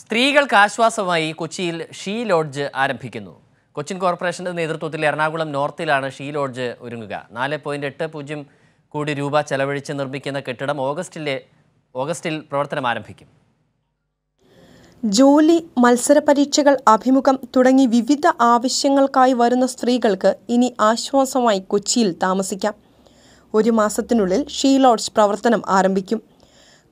സ്ത്രീകൾക്ക് ആശ്വാസമായി കൊച്ചിയിൽ ഷീ ലോഡ്ജ് ആരംഭിക്കുന്നു കൊച്ചിൻ കോർപ്പറേഷന്റെ നേതൃത്വത്തിൽ എറണാകുളം നോർത്തിലാണ് ഷീ ലോഡ്ജ് ഒരുങ്ങുക നാല് പോയിന്റ് എട്ട് പൂജ്യം കോടി രൂപ ചെലവഴിച്ച് നിർമ്മിക്കുന്ന കെട്ടിടം ഓഗസ്റ്റിലെ ഓഗസ്റ്റിൽ പ്രവർത്തനം ആരംഭിക്കും ജോലി മത്സര പരീക്ഷകൾ അഭിമുഖം തുടങ്ങി വിവിധ ആവശ്യങ്ങൾക്കായി വരുന്ന സ്ത്രീകൾക്ക് ഇനി ആശ്വാസമായി കൊച്ചിയിൽ താമസിക്കാം ഒരു മാസത്തിനുള്ളിൽ ഷീ ലോഡ്ജ് പ്രവർത്തനം ആരംഭിക്കും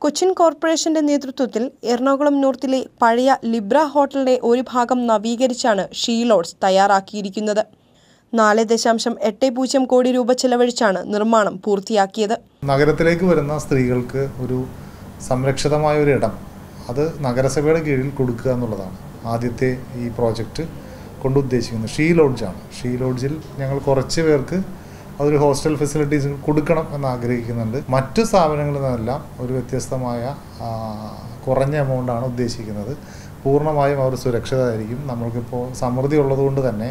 കൊച്ചിൻ കോർപ്പറേഷന്റെ നേതൃത്വത്തിൽ എറണാകുളം നോർത്തിലെ പഴയ ലിബ്ര ഹോട്ടലിന്റെ ഒരു ഭാഗം നവീകരിച്ചാണ് ഷീലോഡ്സ് തയ്യാറാക്കിയിരിക്കുന്നത് നാല് ദശാംശം എട്ട് പൂജ്യം കോടി രൂപ ചെലവഴിച്ചാണ് നിർമ്മാണം പൂർത്തിയാക്കിയത് നഗരത്തിലേക്ക് വരുന്ന സ്ത്രീകൾക്ക് ഒരു സംരക്ഷിതമായ ഒരു ഇടം അത് നഗരസഭയുടെ കീഴിൽ കൊടുക്കുക എന്നുള്ളതാണ് ആദ്യത്തെ ഈ പ്രോജക്റ്റ് കൊണ്ട് ഉദ്ദേശിക്കുന്നത് ഷീ ലോഡ്ജാണ് ഷീ ലോഡ്ജിൽ ഞങ്ങൾ കുറച്ച് പേർക്ക് അതൊരു ഹോസ്റ്റൽ ഫെസിലിറ്റീസ് കൊടുക്കണം എന്ന് ആഗ്രഹിക്കുന്നുണ്ട് മറ്റു സ്ഥാപനങ്ങളിൽ നിന്നെല്ലാം ഒരു വ്യത്യസ്തമായ കുറഞ്ഞ എമൗണ്ടാണ് ഉദ്ദേശിക്കുന്നത് പൂർണ്ണമായും അവർ സുരക്ഷിതമായിരിക്കും നമ്മൾക്കിപ്പോൾ സമൃദ്ധി ഉള്ളതുകൊണ്ട് തന്നെ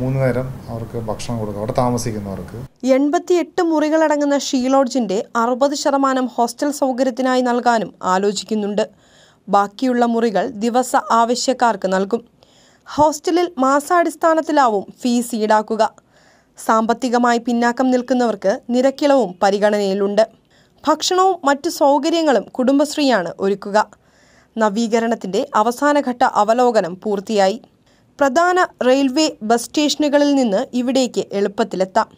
മൂന്ന് നേരം അവർക്ക് ഭക്ഷണം കൊടുക്കുക അവിടെ താമസിക്കുന്നവർക്ക് എൺപത്തിയെട്ട് മുറികളടങ്ങുന്ന ഷീലോഡ്ജിന്റെ അറുപത് ശതമാനം ഹോസ്റ്റൽ സൗകര്യത്തിനായി നൽകാനും ആലോചിക്കുന്നുണ്ട് ബാക്കിയുള്ള മുറികൾ ദിവസ ആവശ്യക്കാർക്ക് നൽകും ഹോസ്റ്റലിൽ മാസാടിസ്ഥാനത്തിലാവും ഫീസ് ഈടാക്കുക സാമ്പത്തികമായി പിന്നാക്കം നിൽക്കുന്നവർക്ക് നിരക്കിളവും പരിഗണനയിലുണ്ട് ഭക്ഷണവും മറ്റു സൗകര്യങ്ങളും കുടുംബശ്രീയാണ് ഒരുക്കുക നവീകരണത്തിന്റെ അവസാനഘട്ട അവലോകനം പൂർത്തിയായി പ്രധാന റെയിൽവേ ബസ് സ്റ്റേഷനുകളിൽ നിന്ന് ഇവിടേക്ക് എളുപ്പത്തിലെത്താം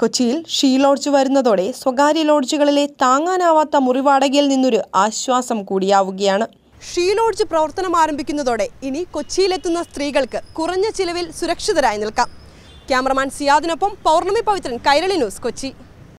കൊച്ചിയിൽ ഷീ ലോഡ്ജ് വരുന്നതോടെ സ്വകാര്യ ലോഡ്ജുകളിലെ താങ്ങാനാവാത്ത മുറിവാടകയിൽ നിന്നൊരു ആശ്വാസം കൂടിയാവുകയാണ് ഷീ ലോഡ്ജ് പ്രവർത്തനം ആരംഭിക്കുന്നതോടെ ഇനി കൊച്ചിയിലെത്തുന്ന സ്ത്രീകൾക്ക് കുറഞ്ഞ ചിലവിൽ സുരക്ഷിതരായി നിൽക്കാം ക്യാമറമാൻ സിയാദിനൊപ്പം പൗർണമി പവിത്രൻ കൈരളി ന്യൂസ് കൊച്ചി